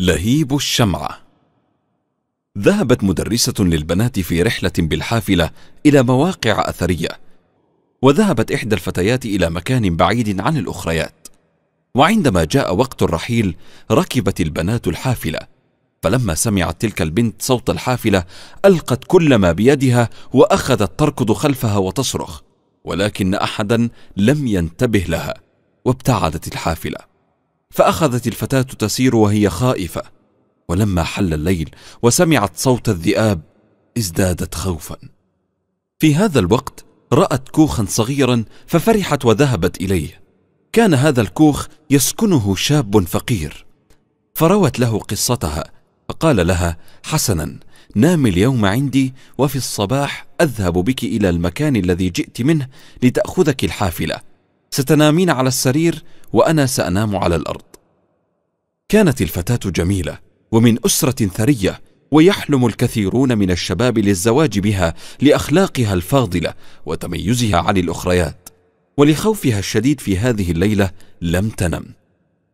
لهيب الشمعة ذهبت مدرسة للبنات في رحلة بالحافلة إلى مواقع أثرية وذهبت إحدى الفتيات إلى مكان بعيد عن الأخريات وعندما جاء وقت الرحيل ركبت البنات الحافلة فلما سمعت تلك البنت صوت الحافلة ألقت كل ما بيدها وأخذت تركض خلفها وتصرخ ولكن أحدا لم ينتبه لها وابتعدت الحافله فأخذت الفتاة تسير وهي خائفة ولما حل الليل وسمعت صوت الذئاب ازدادت خوفا في هذا الوقت رأت كوخا صغيرا ففرحت وذهبت إليه كان هذا الكوخ يسكنه شاب فقير فروت له قصتها فقال لها حسنا نام اليوم عندي وفي الصباح أذهب بك إلى المكان الذي جئت منه لتأخذك الحافلة ستنامين على السرير وانا سانام على الارض كانت الفتاه جميله ومن اسره ثريه ويحلم الكثيرون من الشباب للزواج بها لاخلاقها الفاضله وتميزها عن الاخريات ولخوفها الشديد في هذه الليله لم تنم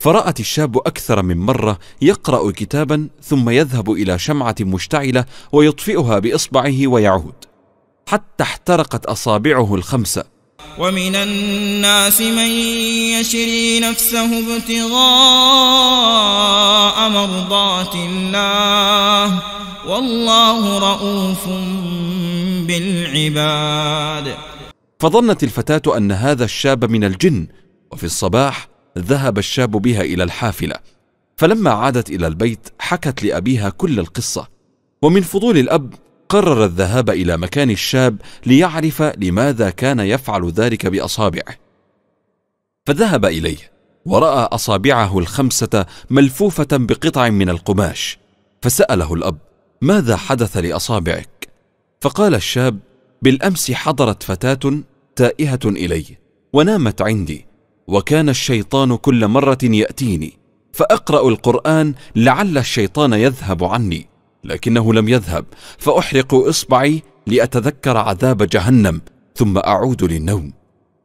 فرات الشاب اكثر من مره يقرا كتابا ثم يذهب الى شمعه مشتعله ويطفئها باصبعه ويعود حتى احترقت اصابعه الخمسه ومن الناس من يشري نفسه ابتغاء مرضات الله والله رؤوف بالعباد فظنت الفتاة أن هذا الشاب من الجن وفي الصباح ذهب الشاب بها إلى الحافلة فلما عادت إلى البيت حكت لأبيها كل القصة ومن فضول الأب قرر الذهاب إلى مكان الشاب ليعرف لماذا كان يفعل ذلك بأصابعه فذهب إليه ورأى أصابعه الخمسة ملفوفة بقطع من القماش فسأله الأب ماذا حدث لأصابعك؟ فقال الشاب بالأمس حضرت فتاة تائهة إلي ونامت عندي وكان الشيطان كل مرة يأتيني فأقرأ القرآن لعل الشيطان يذهب عني لكنه لم يذهب فأحرق إصبعي لأتذكر عذاب جهنم ثم أعود للنوم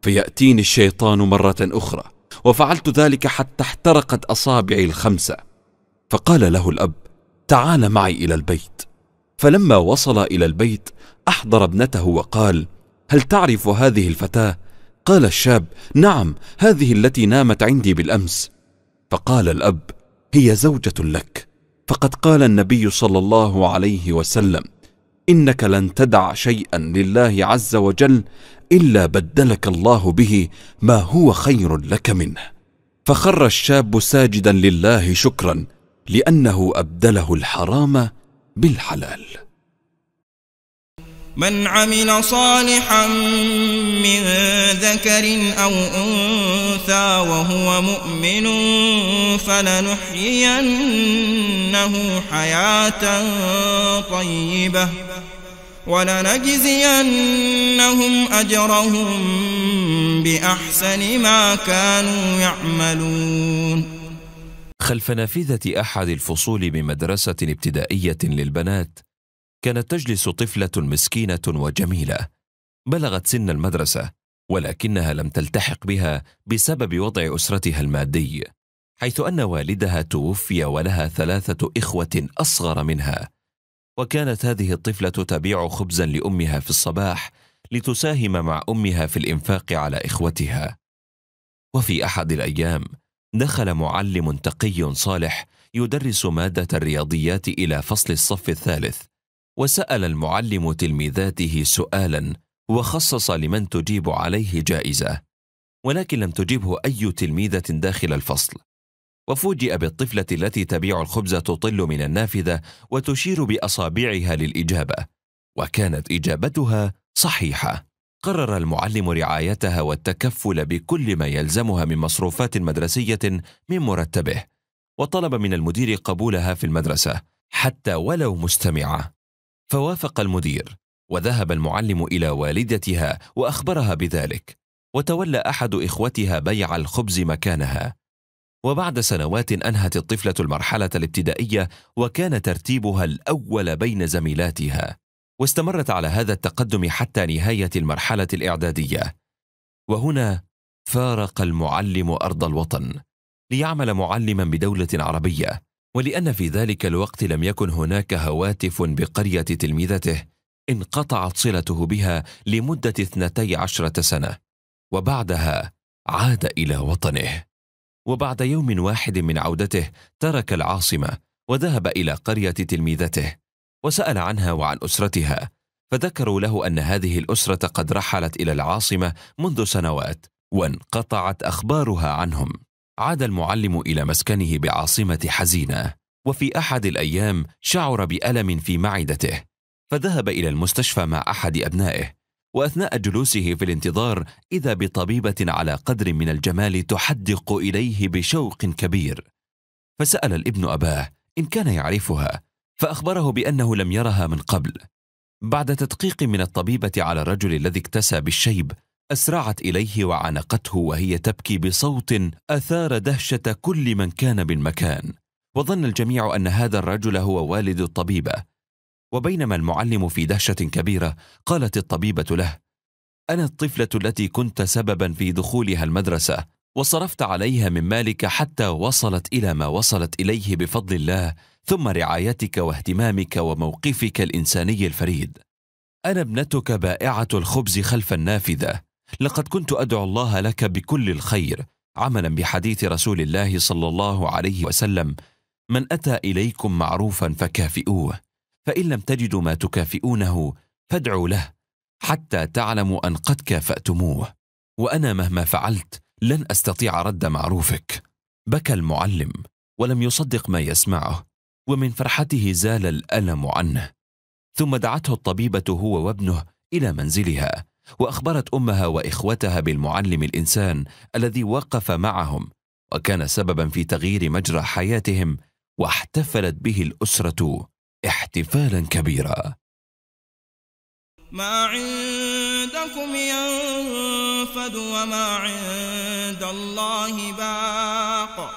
فيأتيني الشيطان مرة أخرى وفعلت ذلك حتى احترقت أصابعي الخمسة فقال له الأب تعال معي إلى البيت فلما وصل إلى البيت أحضر ابنته وقال هل تعرف هذه الفتاة؟ قال الشاب نعم هذه التي نامت عندي بالأمس فقال الأب هي زوجة لك فقد قال النبي صلى الله عليه وسلم انك لن تدع شيئا لله عز وجل الا بدلك الله به ما هو خير لك منه فخر الشاب ساجدا لله شكرا لانه ابدله الحرام بالحلال من عمل صالحا من ذكر أو أنثى وهو مؤمن فلنحيينه حياة طيبة ولنجزينهم أجرهم بأحسن ما كانوا يعملون خلف نافذة أحد الفصول بمدرسة ابتدائية للبنات كانت تجلس طفلة مسكينة وجميلة بلغت سن المدرسة ولكنها لم تلتحق بها بسبب وضع أسرتها المادي حيث أن والدها توفي ولها ثلاثة إخوة أصغر منها وكانت هذه الطفلة تبيع خبزا لأمها في الصباح لتساهم مع أمها في الإنفاق على إخوتها وفي أحد الأيام دخل معلم تقي صالح يدرس مادة الرياضيات إلى فصل الصف الثالث وسال المعلم تلميذاته سؤالا وخصص لمن تجيب عليه جائزه ولكن لم تجبه اي تلميذه داخل الفصل وفوجئ بالطفله التي تبيع الخبز تطل من النافذه وتشير باصابعها للاجابه وكانت اجابتها صحيحه قرر المعلم رعايتها والتكفل بكل ما يلزمها من مصروفات مدرسيه من مرتبه وطلب من المدير قبولها في المدرسه حتى ولو مستمعه فوافق المدير وذهب المعلم الى والدتها واخبرها بذلك وتولى احد اخوتها بيع الخبز مكانها وبعد سنوات انهت الطفله المرحله الابتدائيه وكان ترتيبها الاول بين زميلاتها واستمرت على هذا التقدم حتى نهايه المرحله الاعداديه وهنا فارق المعلم ارض الوطن ليعمل معلما بدوله عربيه ولان في ذلك الوقت لم يكن هناك هواتف بقريه تلميذته انقطعت صلته بها لمده اثنتي عشره سنه وبعدها عاد الى وطنه وبعد يوم واحد من عودته ترك العاصمه وذهب الى قريه تلميذته وسال عنها وعن اسرتها فذكروا له ان هذه الاسره قد رحلت الى العاصمه منذ سنوات وانقطعت اخبارها عنهم عاد المعلم الى مسكنه بعاصمه حزينه وفي احد الايام شعر بالم في معدته فذهب الى المستشفى مع احد ابنائه واثناء جلوسه في الانتظار اذا بطبيبه على قدر من الجمال تحدق اليه بشوق كبير فسال الابن اباه ان كان يعرفها فاخبره بانه لم يرها من قبل بعد تدقيق من الطبيبه على الرجل الذي اكتسى بالشيب أسرعت إليه وعانقته وهي تبكي بصوت أثار دهشة كل من كان بالمكان وظن الجميع أن هذا الرجل هو والد الطبيبة وبينما المعلم في دهشة كبيرة قالت الطبيبة له أنا الطفلة التي كنت سببا في دخولها المدرسة وصرفت عليها من مالك حتى وصلت إلى ما وصلت إليه بفضل الله ثم رعايتك واهتمامك وموقفك الإنساني الفريد أنا ابنتك بائعة الخبز خلف النافذة لقد كنت ادعو الله لك بكل الخير عملا بحديث رسول الله صلى الله عليه وسلم من اتى اليكم معروفا فكافئوه فان لم تجدوا ما تكافئونه فادعوا له حتى تعلموا ان قد كافاتموه وانا مهما فعلت لن استطيع رد معروفك بكى المعلم ولم يصدق ما يسمعه ومن فرحته زال الالم عنه ثم دعته الطبيبه هو وابنه الى منزلها واخبرت امها واخوتها بالمعلم الانسان الذي وقف معهم وكان سببا في تغيير مجرى حياتهم واحتفلت به الاسره احتفالا كبيرا ما عندكم ينفد وما عند الله باق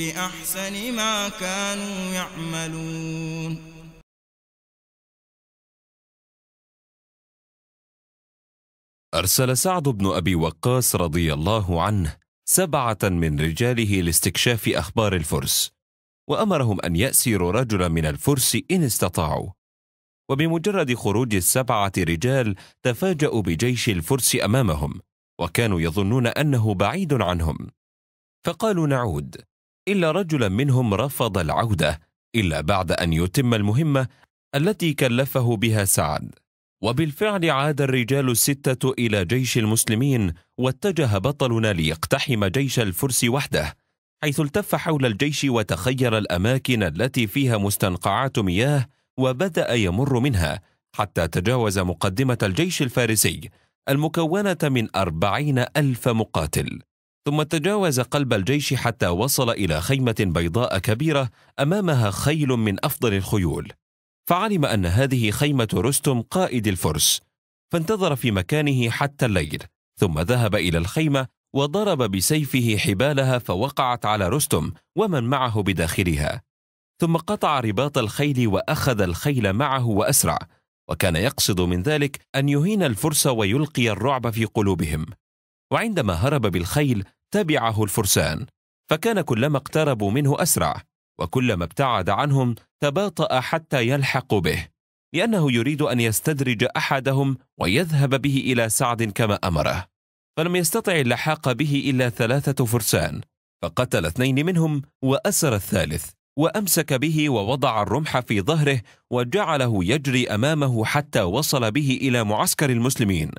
بأحسن ما كانوا يعملون أرسل سعد بن أبي وقاص رضي الله عنه سبعة من رجاله لاستكشاف أخبار الفرس وأمرهم أن يأسروا رجلا من الفرس إن استطاعوا وبمجرد خروج السبعة رجال تفاجأوا بجيش الفرس أمامهم وكانوا يظنون أنه بعيد عنهم فقالوا نعود إلا رجلا منهم رفض العودة إلا بعد أن يتم المهمة التي كلفه بها سعد وبالفعل عاد الرجال الستة إلى جيش المسلمين واتجه بطلنا ليقتحم جيش الفرس وحده حيث التف حول الجيش وتخير الأماكن التي فيها مستنقعات مياه وبدأ يمر منها حتى تجاوز مقدمة الجيش الفارسي المكونة من أربعين ألف مقاتل ثم تجاوز قلب الجيش حتى وصل إلى خيمة بيضاء كبيرة أمامها خيل من أفضل الخيول فعلم أن هذه خيمة رستم قائد الفرس فانتظر في مكانه حتى الليل ثم ذهب إلى الخيمة وضرب بسيفه حبالها فوقعت على رستم ومن معه بداخلها ثم قطع رباط الخيل وأخذ الخيل معه وأسرع وكان يقصد من ذلك أن يهين الفرس ويلقي الرعب في قلوبهم وعندما هرب بالخيل تبعه الفرسان فكان كلما اقتربوا منه اسرع وكلما ابتعد عنهم تباطا حتى يلحق به لانه يريد ان يستدرج احدهم ويذهب به الى سعد كما امره فلم يستطع اللحاق به الا ثلاثه فرسان فقتل اثنين منهم واسر الثالث وامسك به ووضع الرمح في ظهره وجعله يجري امامه حتى وصل به الى معسكر المسلمين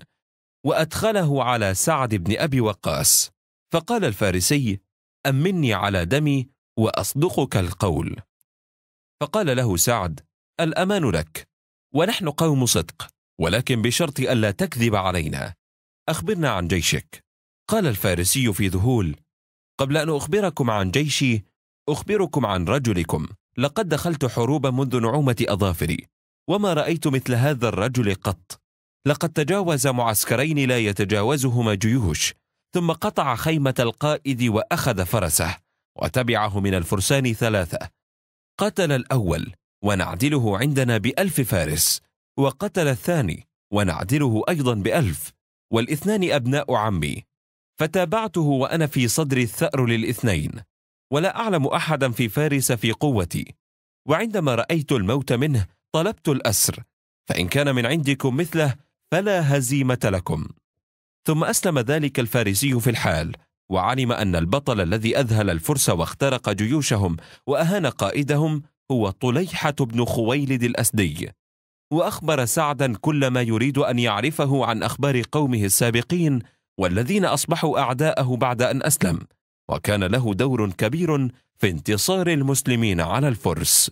وأدخله على سعد بن أبي وقاص فقال الفارسي أمني على دمي وأصدقك القول فقال له سعد الأمان لك ونحن قوم صدق ولكن بشرط ألا تكذب علينا أخبرنا عن جيشك قال الفارسي في ذهول قبل أن أخبركم عن جيشي أخبركم عن رجلكم لقد دخلت حروبا منذ نعومة أظافري وما رأيت مثل هذا الرجل قط لقد تجاوز معسكرين لا يتجاوزهما جيوش ثم قطع خيمة القائد وأخذ فرسه وتبعه من الفرسان ثلاثة قتل الأول ونعدله عندنا بألف فارس وقتل الثاني ونعدله أيضا بألف والاثنان أبناء عمي فتابعته وأنا في صدر الثأر للاثنين ولا أعلم أحدا في فارس في قوتي وعندما رأيت الموت منه طلبت الأسر فإن كان من عندكم مثله فلا هزيمة لكم ثم أسلم ذلك الفارسي في الحال وعلم أن البطل الذي أذهل الفرس واخترق جيوشهم وأهان قائدهم هو طليحة بن خويلد الأسدي وأخبر سعدا كل ما يريد أن يعرفه عن أخبار قومه السابقين والذين أصبحوا أعداءه بعد أن أسلم وكان له دور كبير في انتصار المسلمين على الفرس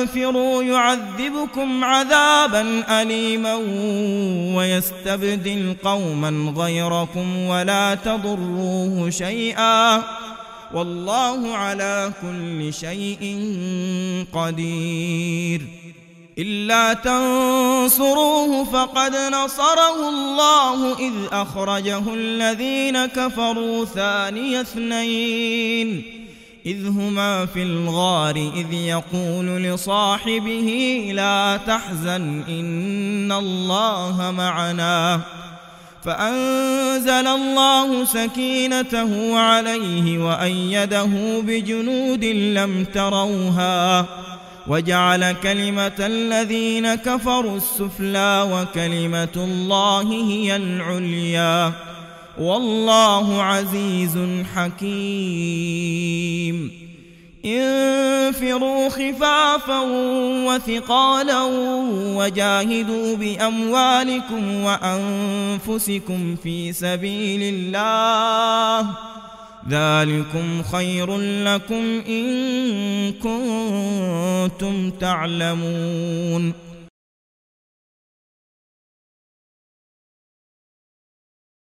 تنفروا يعذبكم عذابا أليما ويستبدل قوما غيركم ولا تضروه شيئا والله على كل شيء قدير إلا تنصروه فقد نصره الله إذ أخرجه الذين كفروا ثاني اثنين إذ هما في الغار إذ يقول لصاحبه لا تحزن إن الله معنا فأنزل الله سكينته عليه وأيده بجنود لم تروها وجعل كلمة الذين كفروا السفلى وكلمة الله هي العليا والله عزيز حكيم انفروا خفافا وثقالا وجاهدوا بأموالكم وأنفسكم في سبيل الله ذلكم خير لكم إن كنتم تعلمون